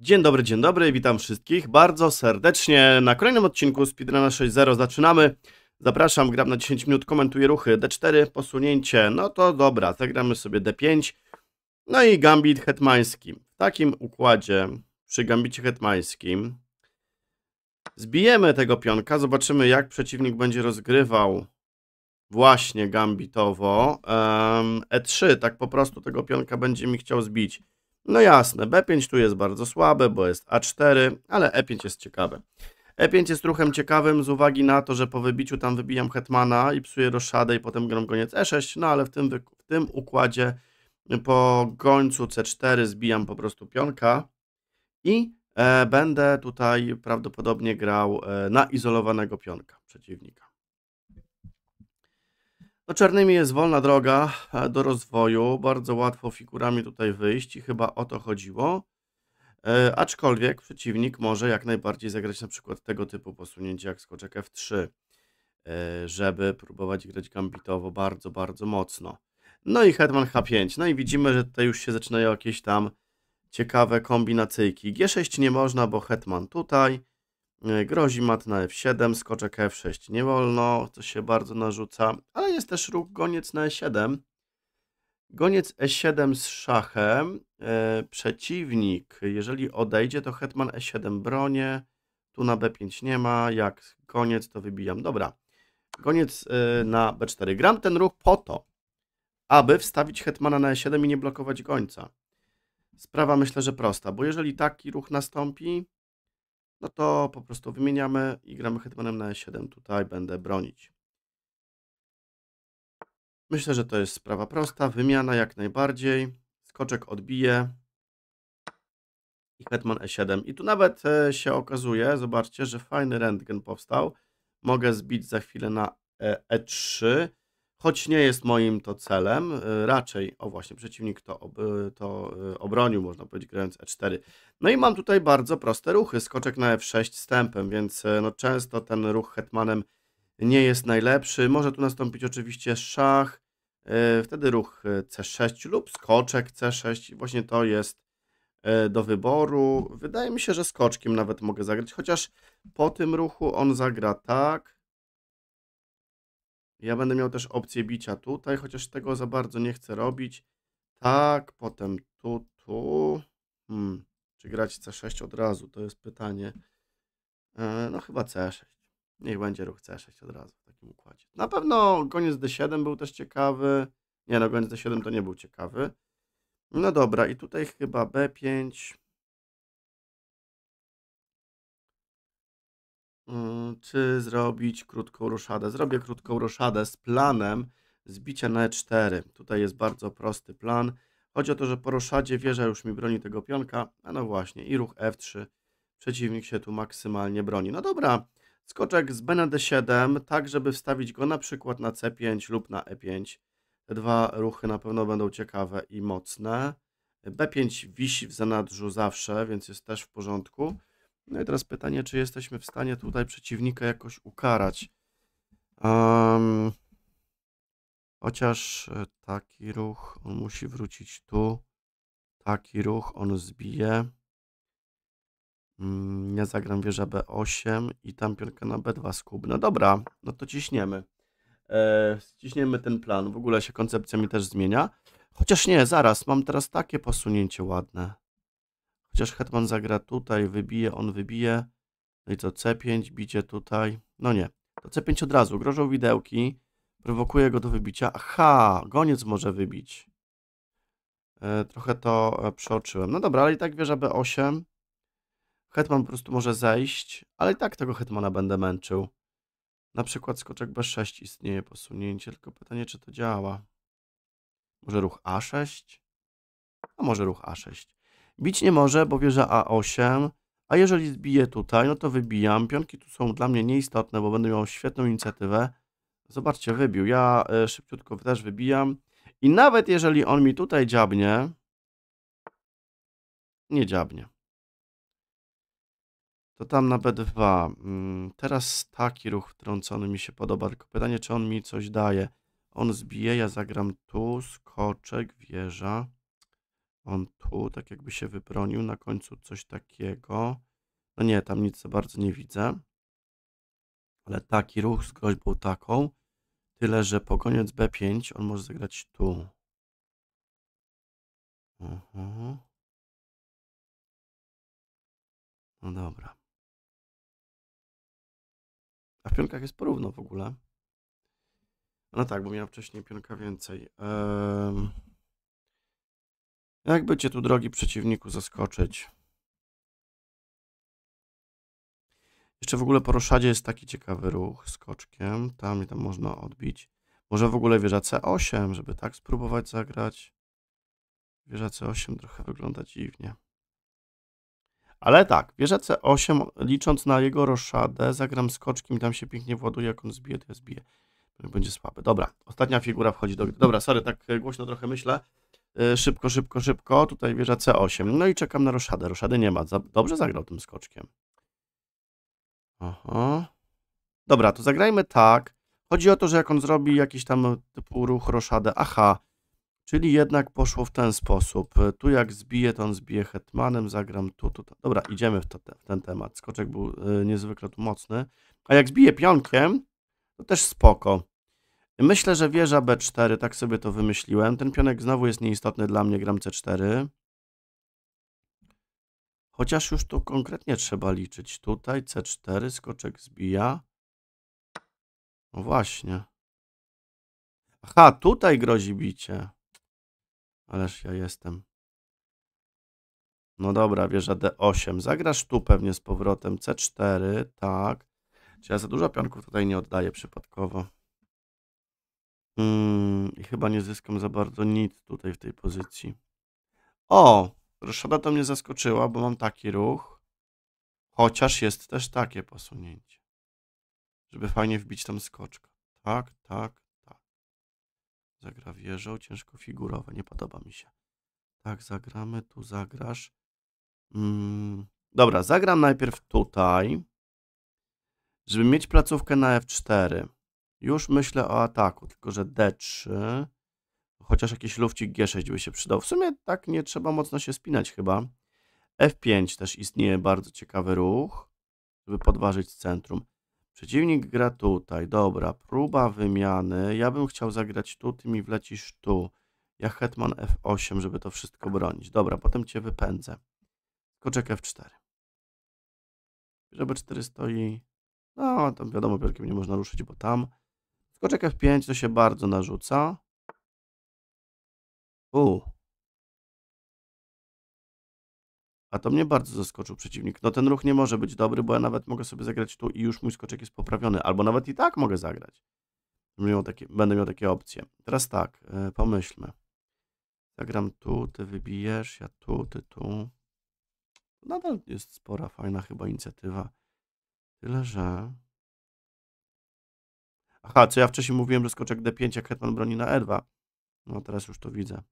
Dzień dobry, dzień dobry, witam wszystkich bardzo serdecznie na kolejnym odcinku Speedrun 6.0 zaczynamy. Zapraszam, gram na 10 minut, komentuję ruchy, d4, posunięcie, no to dobra, zagramy sobie d5, no i gambit hetmański. W takim układzie, przy gambicie hetmańskim, zbijemy tego pionka, zobaczymy jak przeciwnik będzie rozgrywał właśnie gambitowo. E3, e tak po prostu tego pionka będzie mi chciał zbić. No jasne, B5 tu jest bardzo słabe, bo jest A4, ale E5 jest ciekawe. E5 jest ruchem ciekawym z uwagi na to, że po wybiciu tam wybijam hetmana i psuję roszadę i potem gram koniec E6, no ale w tym, w tym układzie po końcu C4 zbijam po prostu pionka i e, będę tutaj prawdopodobnie grał e, na izolowanego pionka przeciwnika. No czarnymi jest wolna droga e, do rozwoju, bardzo łatwo figurami tutaj wyjść i chyba o to chodziło. E, aczkolwiek przeciwnik może jak najbardziej zagrać na przykład tego typu posunięcie jak skoczek F3, e, żeby próbować grać gambitowo bardzo, bardzo mocno. No i hetman H5. No i widzimy, że tutaj już się zaczynają jakieś tam ciekawe kombinacyjki. G6 nie można, bo hetman tutaj. E, grozi mat na f7, skoczek f6 nie wolno, to się bardzo narzuca, ale jest też ruch goniec na e7. Goniec e7 z szachem, e, przeciwnik, jeżeli odejdzie, to hetman e7 bronię, tu na b5 nie ma, jak koniec to wybijam. Dobra, koniec e, na b4. Gram ten ruch po to, aby wstawić hetmana na e7 i nie blokować gońca. Sprawa myślę, że prosta, bo jeżeli taki ruch nastąpi, no to po prostu wymieniamy i gramy hetmanem na e7. Tutaj będę bronić. Myślę, że to jest sprawa prosta. Wymiana jak najbardziej. Skoczek odbije. I hetman e7. I tu nawet e, się okazuje, zobaczcie, że fajny rentgen powstał. Mogę zbić za chwilę na e3. E Choć nie jest moim to celem, y, raczej, o właśnie, przeciwnik to, ob, y, to y, obronił, można powiedzieć, grając E4. No i mam tutaj bardzo proste ruchy, skoczek na F6 stępem, więc no, często ten ruch hetmanem nie jest najlepszy. Może tu nastąpić oczywiście szach, wtedy ruch C6 lub skoczek C6. Właśnie to jest do wyboru. Wydaje mi się, że skoczkiem nawet mogę zagrać, chociaż po tym ruchu on zagra tak. Ja będę miał też opcję bicia tutaj, chociaż tego za bardzo nie chcę robić. Tak, potem tu, tu. Hmm. Czy grać C6 od razu? To jest pytanie. E, no chyba C6. Niech będzie ruch C6 od razu w takim układzie. Na pewno koniec D7 był też ciekawy. Nie, no koniec D7 to nie był ciekawy. No dobra, i tutaj chyba B5. Mm, czy zrobić krótką roszadę. Zrobię krótką roszadę z planem zbicia na e4. Tutaj jest bardzo prosty plan. Chodzi o to, że po roszadzie wieża już mi broni tego pionka, a no właśnie, i ruch f3. Przeciwnik się tu maksymalnie broni. No dobra, skoczek z b na d7, tak żeby wstawić go na przykład na c5 lub na e5. Te dwa ruchy na pewno będą ciekawe i mocne. b5 wisi w zanadrzu zawsze, więc jest też w porządku. No i teraz pytanie, czy jesteśmy w stanie tutaj przeciwnika jakoś ukarać. Um, chociaż e, taki ruch, on musi wrócić tu. Taki ruch, on zbije. Um, ja zagram wieża B8 i tam pionka na B2 skubnę. No dobra, no to ciśniemy. E, ciśniemy ten plan. W ogóle się koncepcja mi też zmienia. Chociaż nie, zaraz, mam teraz takie posunięcie ładne. Chociaż hetman zagra tutaj, wybije, on wybije. No i co, c5, bicie tutaj. No nie, to c5 od razu. Grożą widełki, prowokuje go do wybicia. Aha, goniec może wybić. E, trochę to e, przeoczyłem. No dobra, ale i tak wieża b8. Hetman po prostu może zejść, ale i tak tego hetmana będę męczył. Na przykład skoczek b6 istnieje posunięcie, tylko pytanie, czy to działa. Może ruch a6? A no może ruch a6. Bić nie może, bo wieża A8, a jeżeli zbiję tutaj, no to wybijam. Pionki tu są dla mnie nieistotne, bo będę miał świetną inicjatywę. Zobaczcie, wybił. Ja e, szybciutko też wybijam. I nawet jeżeli on mi tutaj dziabnie, nie dziabnie. To tam na B2. Mm, teraz taki ruch wtrącony mi się podoba, tylko pytanie, czy on mi coś daje. On zbije, ja zagram tu, skoczek, wieża. On tu tak jakby się wybronił, na końcu coś takiego. No nie, tam nic za bardzo nie widzę. Ale taki ruch z groźbą taką. Tyle, że po koniec B5 on może zagrać tu. Aha. Mhm. No dobra. A w pionkach jest porówno w ogóle. No tak, bo miałem wcześniej pionka więcej. Ehm... Jakby cię tu, drogi przeciwniku, zaskoczyć. Jeszcze w ogóle po roszadzie jest taki ciekawy ruch z koczkiem. Tam i tam można odbić. Może w ogóle wieża C8, żeby tak spróbować zagrać. Wieża C8 trochę wygląda dziwnie. Ale tak, wieża C8, licząc na jego roszadę, zagram skoczkiem i tam się pięknie właduje, jak on zbije, to ja zbije. Będzie słaby. Dobra, ostatnia figura wchodzi do Dobra, sorry, tak głośno trochę myślę. Y, szybko, szybko, szybko. Tutaj wieża C8. No i czekam na roszadę. Roszady nie ma. Dobrze zagrał tym skoczkiem. Aha. Dobra, to zagrajmy tak. Chodzi o to, że jak on zrobi jakiś tam typu ruch roszadę. Aha. Czyli jednak poszło w ten sposób. Tu jak zbiję, to on zbije hetmanem, zagram tu, tu. tu. Dobra, idziemy w, to, w, ten temat. Skoczek był y, niezwykle tu mocny. A jak zbije pionkiem, to też spoko. Myślę, że wieża b4, tak sobie to wymyśliłem. Ten pionek znowu jest nieistotny dla mnie, gram c4. Chociaż już tu konkretnie trzeba liczyć. Tutaj c4, skoczek zbija. No właśnie. Aha, tutaj grozi bicie. Ależ ja jestem. No dobra, wieża d8. Zagrasz tu pewnie z powrotem. c4, tak. Czy ja za dużo pionków tutaj nie oddaję przypadkowo? Hmm, i chyba nie zyskam za bardzo nic tutaj w tej pozycji. O! Roszada to mnie zaskoczyła, bo mam taki ruch. Chociaż jest też takie posunięcie. Żeby fajnie wbić tam skoczka. Tak, tak, tak. Zagra wieżą, ciężko figurowe, nie podoba mi się. Tak, zagramy, tu zagrasz. Hmm, dobra, zagram najpierw tutaj, żeby mieć placówkę na F4. Już myślę o ataku, tylko że D3. Chociaż jakiś lufcik G6 by się przydał. W sumie tak nie trzeba mocno się spinać chyba. F5 też istnieje bardzo ciekawy ruch, żeby podważyć centrum. Przeciwnik gra tutaj. Dobra, próba wymiany. Ja bym chciał zagrać tu, ty mi wlecisz tu. Ja hetman F8, żeby to wszystko bronić. Dobra, potem cię wypędzę. Koczek F4. Żeby 4 stoi... No, tam wiadomo, biorkiem nie można ruszyć, bo tam... Skoczek F5 to się bardzo narzuca. U. A to mnie bardzo zaskoczył przeciwnik. No ten ruch nie może być dobry, bo ja nawet mogę sobie zagrać tu i już mój skoczek jest poprawiony. Albo nawet i tak mogę zagrać. Będę miał takie, będę miał takie opcje. Teraz tak, yy, pomyślmy. Zagram tu, ty wybijesz, ja tu, ty tu. Nadal jest spora, fajna chyba inicjatywa. Tyle, że Aha, co ja wcześniej mówiłem, że skoczek D5 jak hetman broni na E2. No teraz już to widzę.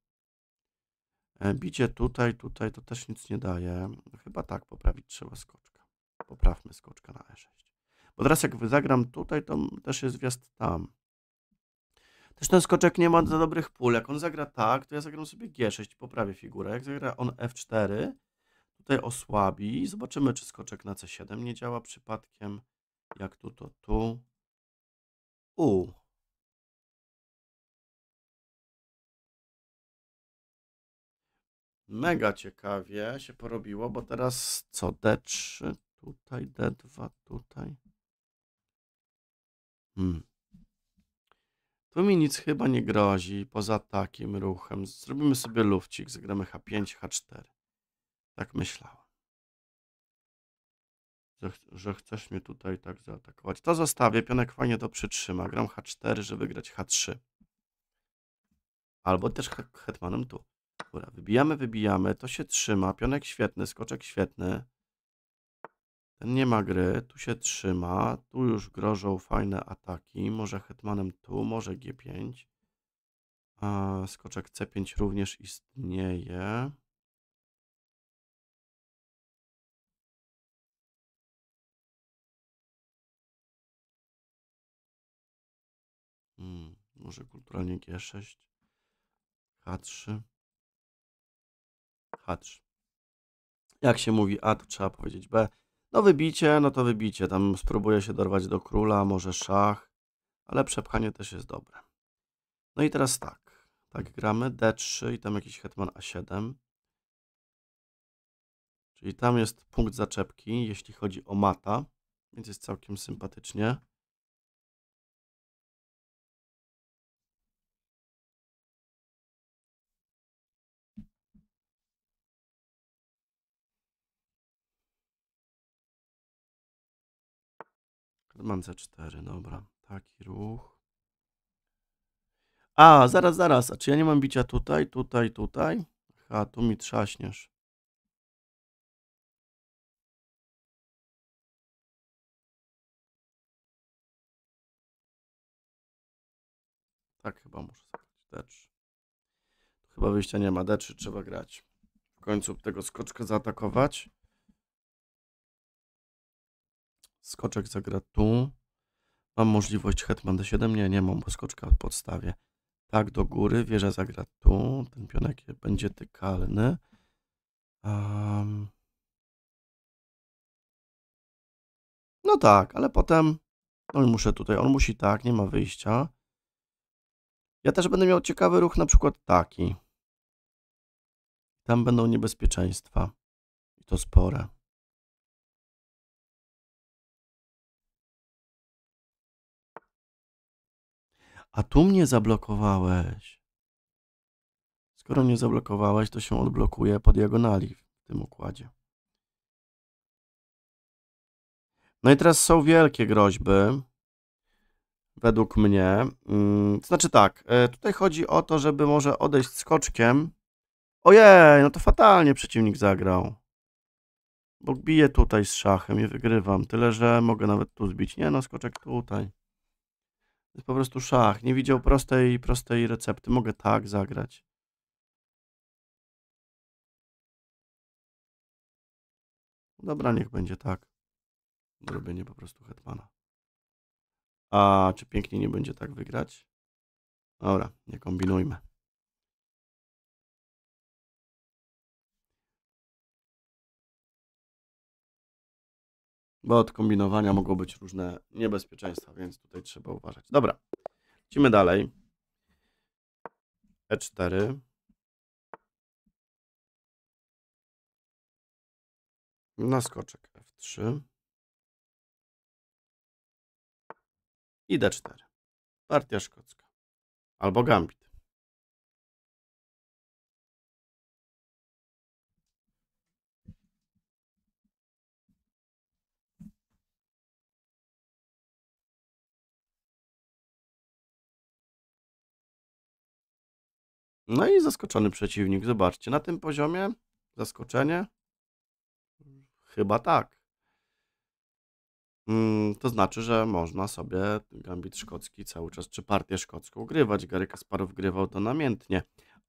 E, bicie tutaj, tutaj to też nic nie daje. Chyba tak, poprawić trzeba skoczka. Poprawmy skoczka na E6. Bo teraz jak zagram tutaj, to też jest wjazd tam. Też ten skoczek nie ma za dobrych pól. Jak on zagra tak, to ja zagram sobie G6, poprawię figurę. Jak zagra on F4, tutaj osłabi. Zobaczymy, czy skoczek na C7 nie działa przypadkiem. Jak tu, to tu. U. Mega ciekawie się porobiło, bo teraz co? D3, tutaj D2, tutaj. Hmm. Tu mi nic chyba nie grozi poza takim ruchem. Zrobimy sobie lufcik, zagramy H5, H4. Tak myślałem że chcesz mnie tutaj tak zaatakować. To zostawię, pionek fajnie to przytrzyma. Gram H4, żeby grać H3. Albo też hetmanem tu. Dobra, wybijamy, wybijamy, to się trzyma. Pionek świetny, skoczek świetny. Ten nie ma gry, tu się trzyma. Tu już grożą fajne ataki. Może hetmanem tu, może G5. A skoczek C5 również istnieje. może kulturalnie G6, H3, H3. Jak się mówi A, to trzeba powiedzieć B. No wybicie, no to wybicie. Tam spróbuję się dorwać do króla, może szach, ale przepchanie też jest dobre. No i teraz tak. Tak gramy D3 i tam jakiś hetman A7. Czyli tam jest punkt zaczepki, jeśli chodzi o mata, więc jest całkiem sympatycznie. Mam C4, dobra. Taki ruch. A, zaraz, zaraz. A czy ja nie mam bicia tutaj, tutaj, tutaj? Aha, tu mi trzaśniesz. Tak chyba muszę zagrać. D3. Chyba wyjścia nie ma. D3 trzeba grać. W końcu tego skoczka zaatakować. Skoczek zagra tu. Mam możliwość hetman d7? Nie, nie mam, bo skoczka w podstawie. Tak, do góry. Wieża zagra tu. Ten pionek będzie tykalny. Um... No tak, ale potem... No i muszę tutaj, on musi tak, nie ma wyjścia. Ja też będę miał ciekawy ruch, na przykład taki. Tam będą niebezpieczeństwa. I to spore. A tu mnie zablokowałeś. Skoro mnie zablokowałeś, to się odblokuje po diagonali w tym układzie. No i teraz są wielkie groźby, według mnie. Mm, znaczy tak, e, tutaj chodzi o to, żeby może odejść skoczkiem. Ojej, no to fatalnie przeciwnik zagrał. Bo biję tutaj z szachem i wygrywam. Tyle, że mogę nawet tu zbić. Nie, no skoczek tutaj. To jest po prostu szach. Nie widział prostej, prostej recepty. Mogę tak zagrać. Dobra, niech będzie tak. Zrobienie po prostu hetmana. A czy pięknie nie będzie tak wygrać? Dobra, nie kombinujmy. bo od kombinowania mogą być różne niebezpieczeństwa, więc tutaj trzeba uważać. Dobra, lecimy dalej. E4. Naskoczek F3. I D4. Partia szkocka. Albo gambit. No i zaskoczony przeciwnik. Zobaczcie, na tym poziomie zaskoczenie? Chyba tak. Mm, to znaczy, że można sobie gambit szkocki cały czas, czy partię szkocką grywać. Gary Kasparow grywał to namiętnie.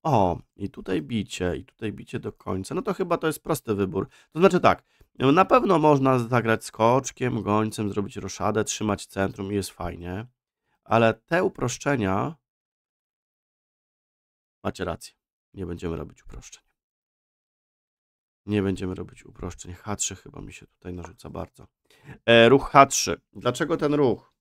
O, i tutaj bicie, i tutaj bicie do końca. No to chyba to jest prosty wybór. To znaczy tak, na pewno można zagrać skoczkiem, gońcem, zrobić roszadę, trzymać centrum i jest fajnie, ale te uproszczenia Macie rację. Nie będziemy robić uproszczeń. Nie będziemy robić uproszczeń. H3 chyba mi się tutaj narzuca bardzo. E, ruch H3. Dlaczego ten ruch?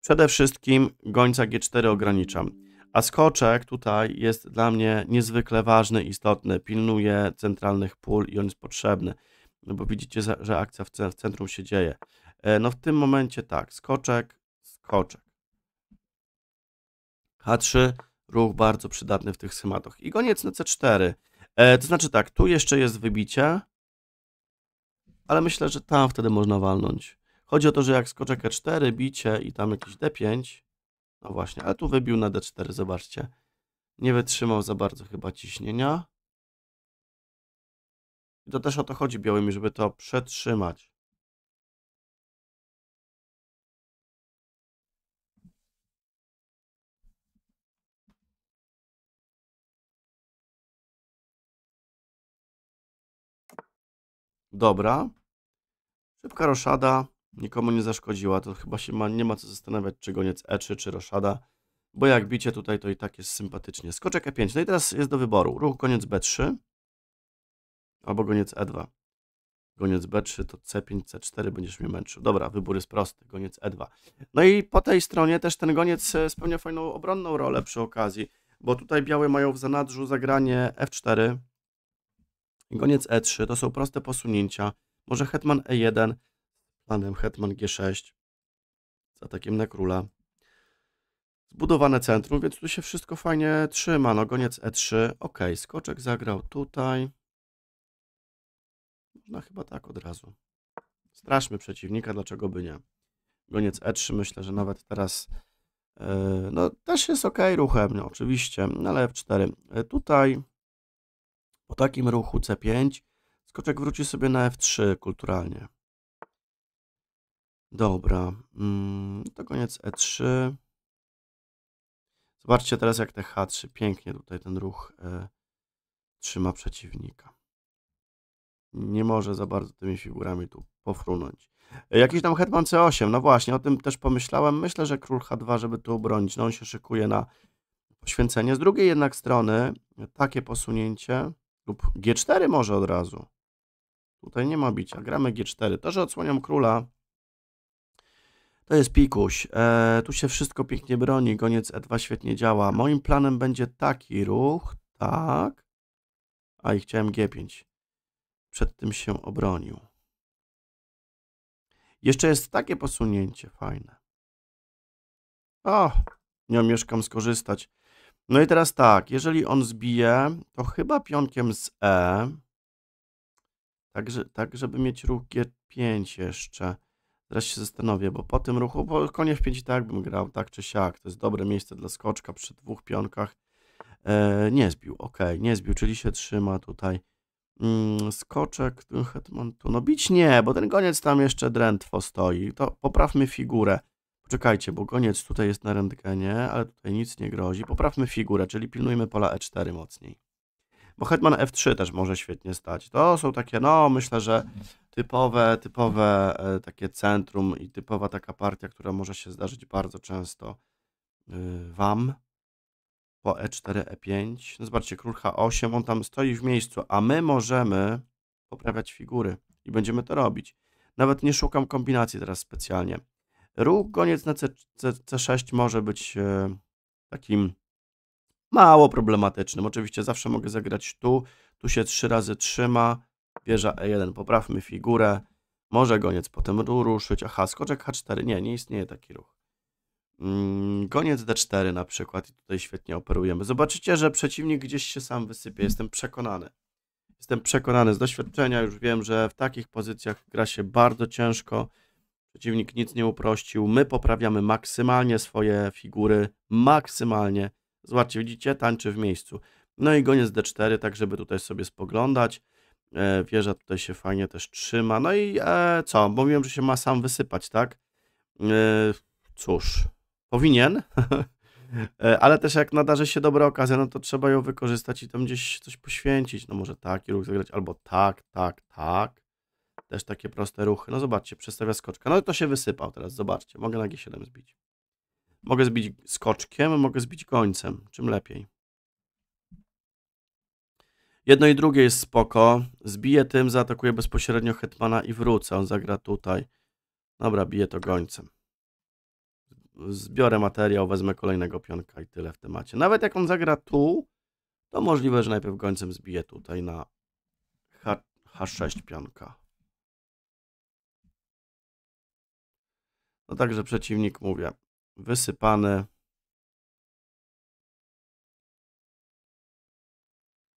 Przede wszystkim gońca G4 ograniczam. A skoczek tutaj jest dla mnie niezwykle ważny, istotny. Pilnuje centralnych pól i on jest potrzebny. No bo widzicie, że akcja w centrum się dzieje. E, no w tym momencie tak. Skoczek, skoczek. H3 ruch bardzo przydatny w tych schematach. I koniec na C4. E, to znaczy tak, tu jeszcze jest wybicie, ale myślę, że tam wtedy można walnąć. Chodzi o to, że jak skoczę E4, bicie i tam jakiś D5, no właśnie, ale tu wybił na D4, zobaczcie. Nie wytrzymał za bardzo chyba ciśnienia. I to też o to chodzi białymi, żeby to przetrzymać. Dobra. Szybka roszada nikomu nie zaszkodziła. To chyba się ma, nie ma co zastanawiać, czy goniec E3, czy roszada, bo jak bicie mhm. tutaj, to i tak jest sympatycznie. Skoczek E5. No i teraz jest do wyboru. Ruch koniec B3 albo goniec E2. Goniec B3 to C5, C4, będziesz mnie męczył. Dobra, wybór jest prosty, goniec E2. No i po tej stronie też ten goniec e, spełnia fajną obronną rolę przy okazji, bo tutaj białe mają w zanadrzu zagranie F4, goniec E3, to są proste posunięcia. Może hetman E1 z planem hetman G6 z atakiem na króla. Zbudowane centrum, więc tu się wszystko fajnie trzyma. No goniec E3, ok, skoczek zagrał tutaj. Można chyba tak od razu. Straszmy przeciwnika, dlaczego by nie. Goniec E3, myślę, że nawet teraz e, no też jest ok ruchem, no, oczywiście, ale F4. E, tutaj po takim ruchu C5 skoczek wróci sobie na F3 kulturalnie. Dobra, mm, to koniec E3. Zobaczcie teraz jak te H3 pięknie tutaj ten ruch e, trzyma przeciwnika. Nie może za bardzo tymi figurami tu pofrunąć. Jakiś tam hetman C8, no właśnie, o tym też pomyślałem. Myślę, że król H2, żeby tu obronić, no on się szykuje na poświęcenie. Z drugiej jednak strony takie posunięcie lub G4 może od razu. Tutaj nie ma bicia. Gramy G4. To, że odsłaniam króla, to jest pikuś. E, tu się wszystko pięknie broni. Goniec E2 świetnie działa. Moim planem będzie taki ruch. Tak. A i chciałem G5. Przed tym się obronił. Jeszcze jest takie posunięcie fajne. O, nie omieszkam skorzystać. No i teraz tak, jeżeli on zbije, to chyba pionkiem z E, tak, że, tak żeby mieć ruch G5 jeszcze. Teraz się zastanowię, bo po tym ruchu, bo konie w 5 i tak bym grał, tak czy siak. To jest dobre miejsce dla skoczka przy dwóch pionkach. E, nie zbił, ok, nie zbił, czyli się trzyma tutaj. Mm, skoczek, hetman tu, no bić nie, bo ten goniec tam jeszcze drętwo stoi. To poprawmy figurę. Czekajcie, bo koniec. tutaj jest na rentgenie, ale tutaj nic nie grozi. Poprawmy figurę, czyli pilnujmy pola E4 mocniej. Bo hetman F3 też może świetnie stać. To są takie, no myślę, że typowe, typowe e, takie centrum i typowa taka partia, która może się zdarzyć bardzo często y, wam po E4, E5. No zobaczcie, król H8, on tam stoi w miejscu, a my możemy poprawiać figury i będziemy to robić. Nawet nie szukam kombinacji teraz specjalnie. Ruch koniec na C, C, C6 może być e, takim mało problematycznym. Oczywiście zawsze mogę zagrać tu, tu się trzy razy trzyma, wieża E1, poprawmy figurę, może goniec potem ruszyć, aha, skoczek H4, nie, nie istnieje taki ruch. Goniec mm, D4 na przykład i tutaj świetnie operujemy. Zobaczycie, że przeciwnik gdzieś się sam wysypie, jestem przekonany. Jestem przekonany z doświadczenia, już wiem, że w takich pozycjach gra się bardzo ciężko. Przeciwnik nic nie uprościł. My poprawiamy maksymalnie swoje figury. Maksymalnie. Zobaczcie, widzicie? Tańczy w miejscu. No i goniec D4, tak żeby tutaj sobie spoglądać. E, wieża tutaj się fajnie też trzyma. No i e, co? Bo mówiłem, że się ma sam wysypać, tak? E, cóż, powinien. E, ale też jak nadarzy się dobra okazja, no to trzeba ją wykorzystać i tam gdzieś coś poświęcić. No może taki ruch zagrać, albo tak, tak, tak. Też takie proste ruchy. No zobaczcie, przestawia skoczka. No to się wysypał teraz, zobaczcie. Mogę na G7 zbić. Mogę zbić skoczkiem, mogę zbić końcem. Czym lepiej. Jedno i drugie jest spoko. Zbiję tym, zaatakuję bezpośrednio Hetmana i wrócę. On zagra tutaj. Dobra, biję to gońcem. Zbiorę materiał, wezmę kolejnego pionka i tyle w temacie. Nawet jak on zagra tu, to możliwe, że najpierw gońcem zbiję tutaj na H6 pionka. No także przeciwnik, mówię, wysypany.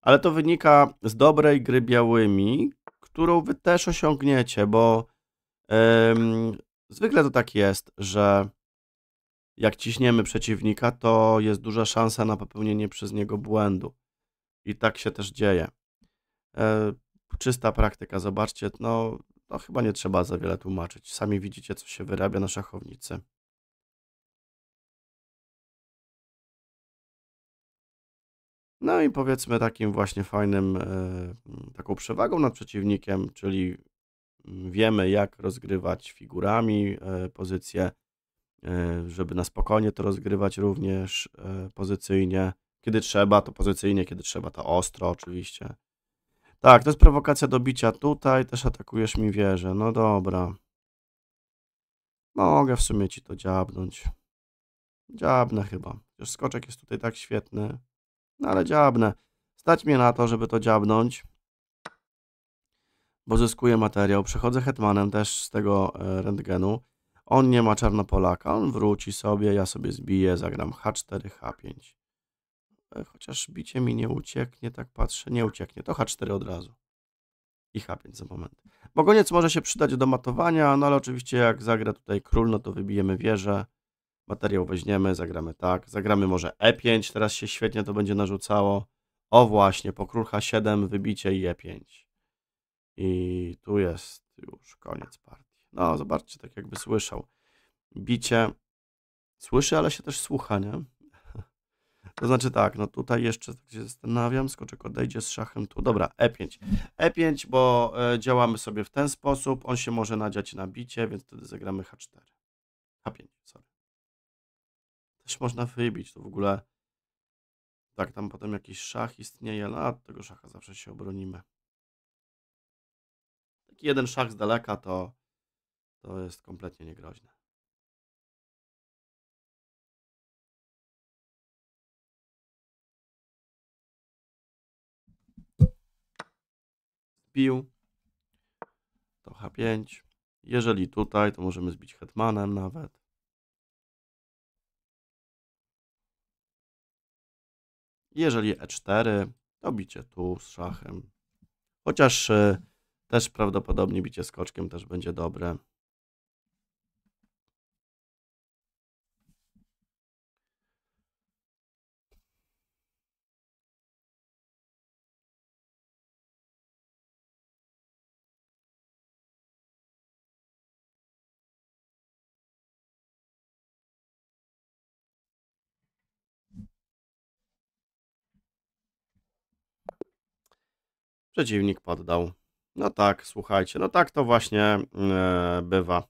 Ale to wynika z dobrej gry białymi, którą wy też osiągniecie, bo zwykle to tak jest, że jak ciśniemy przeciwnika, to jest duża szansa na popełnienie przez niego błędu. I tak się też dzieje. Yy, czysta praktyka, zobaczcie, no to no, chyba nie trzeba za wiele tłumaczyć. Sami widzicie, co się wyrabia na szachownicy. No i powiedzmy takim właśnie fajnym, e, taką przewagą nad przeciwnikiem, czyli wiemy jak rozgrywać figurami e, pozycję, e, żeby na spokojnie to rozgrywać również pozycyjnie. Kiedy trzeba, to pozycyjnie, kiedy trzeba, to ostro oczywiście. Tak, to jest prowokacja do bicia tutaj, też atakujesz mi wieżę. No dobra. Mogę w sumie ci to dziabnąć. Dziabnę chyba. skoczek jest tutaj tak świetny. No ale dziabnę. Stać mnie na to, żeby to dziabnąć. Bo zyskuję materiał. Przechodzę hetmanem też z tego e, rentgenu. On nie ma czarnopolaka. On wróci sobie, ja sobie zbiję, zagram H4, H5. Chociaż bicie mi nie ucieknie, tak patrzę, nie ucieknie. To H4 od razu. I H5 za moment. Bogoniec może się przydać do matowania, no ale oczywiście jak zagra tutaj król, no to wybijemy wieżę. Materiał weźmiemy, zagramy tak. Zagramy może E5, teraz się świetnie to będzie narzucało. O właśnie, po król H7, wybicie i E5. I tu jest już koniec partii. No, zobaczcie, tak jakby słyszał. Bicie. Słyszy, ale się też słucha, nie? To znaczy tak, no tutaj jeszcze tak się zastanawiam, skoczek odejdzie z szachem tu. Dobra, E5. E5, bo e, działamy sobie w ten sposób, on się może nadziać na bicie, więc wtedy zagramy H4. H5, sorry. Też można wybić, to w ogóle... Tak, tam potem jakiś szach istnieje, no a tego szacha zawsze się obronimy. Taki jeden szach z daleka to, to jest kompletnie niegroźne. pił. to H5. Jeżeli tutaj, to możemy zbić hetmanem nawet. Jeżeli E4, to bicie tu z szachem. Chociaż e, też prawdopodobnie bicie skoczkiem też będzie dobre. Przeciwnik poddał. No tak, słuchajcie, no tak to właśnie e, bywa.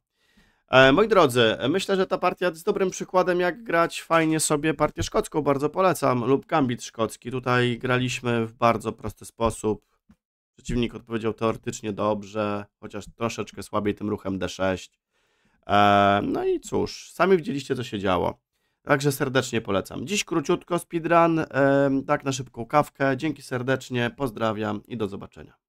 E, moi drodzy, myślę, że ta partia jest dobrym przykładem, jak grać fajnie sobie partię szkocką, bardzo polecam, lub gambit szkocki. Tutaj graliśmy w bardzo prosty sposób. Przeciwnik odpowiedział teoretycznie dobrze, chociaż troszeczkę słabiej tym ruchem D6. E, no i cóż, sami widzieliście, co się działo. Także serdecznie polecam. Dziś króciutko speedrun, tak na szybką kawkę. Dzięki serdecznie, pozdrawiam i do zobaczenia.